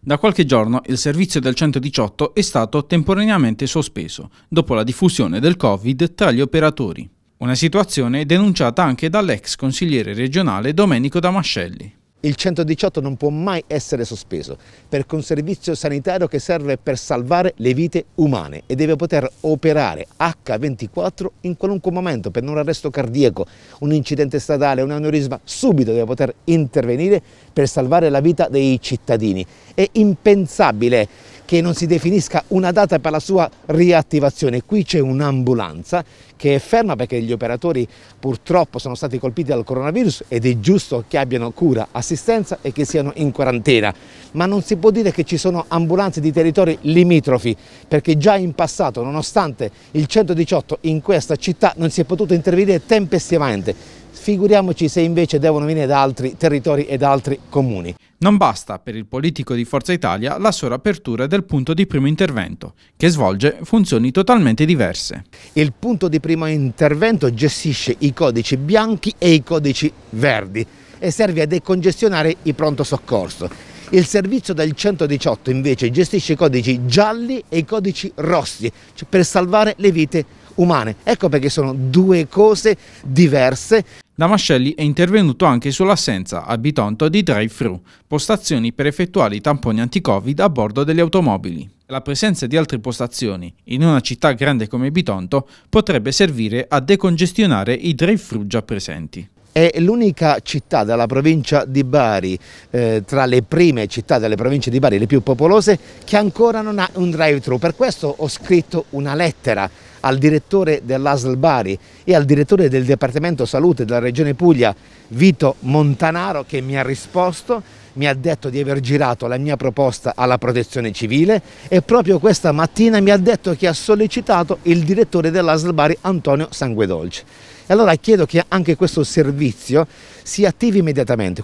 Da qualche giorno il servizio del 118 è stato temporaneamente sospeso dopo la diffusione del Covid tra gli operatori. Una situazione denunciata anche dall'ex consigliere regionale Domenico Damascelli. Il 118 non può mai essere sospeso perché è un servizio sanitario che serve per salvare le vite umane e deve poter operare H24 in qualunque momento per un arresto cardiaco, un incidente statale, un aneurisma, subito deve poter intervenire per salvare la vita dei cittadini. È impensabile che non si definisca una data per la sua riattivazione. Qui c'è un'ambulanza che è ferma perché gli operatori purtroppo sono stati colpiti dal coronavirus ed è giusto che abbiano cura, assistenza e che siano in quarantena. Ma non si può dire che ci sono ambulanze di territori limitrofi perché già in passato, nonostante il 118 in questa città, non si è potuto intervenire tempestivamente figuriamoci se invece devono venire da altri territori e da altri comuni. Non basta per il politico di Forza Italia la sola apertura del punto di primo intervento, che svolge funzioni totalmente diverse. Il punto di primo intervento gestisce i codici bianchi e i codici verdi e serve a decongestionare i pronto soccorso. Il servizio del 118 invece gestisce i codici gialli e i codici rossi cioè per salvare le vite umane. Ecco perché sono due cose diverse. Damascelli è intervenuto anche sull'assenza a Bitonto di drive-thru, postazioni per effettuare i tamponi anti-Covid a bordo delle automobili. La presenza di altre postazioni in una città grande come Bitonto potrebbe servire a decongestionare i drive-thru già presenti. È l'unica città della provincia di Bari, eh, tra le prime città delle province di Bari, le più popolose, che ancora non ha un drive-thru. Per questo ho scritto una lettera al direttore dell'ASL Bari e al direttore del Dipartimento Salute della Regione Puglia, Vito Montanaro, che mi ha risposto, mi ha detto di aver girato la mia proposta alla protezione civile e proprio questa mattina mi ha detto che ha sollecitato il direttore dell'ASL Bari, Antonio Sanguedolce. E allora chiedo che anche questo servizio si attivi immediatamente.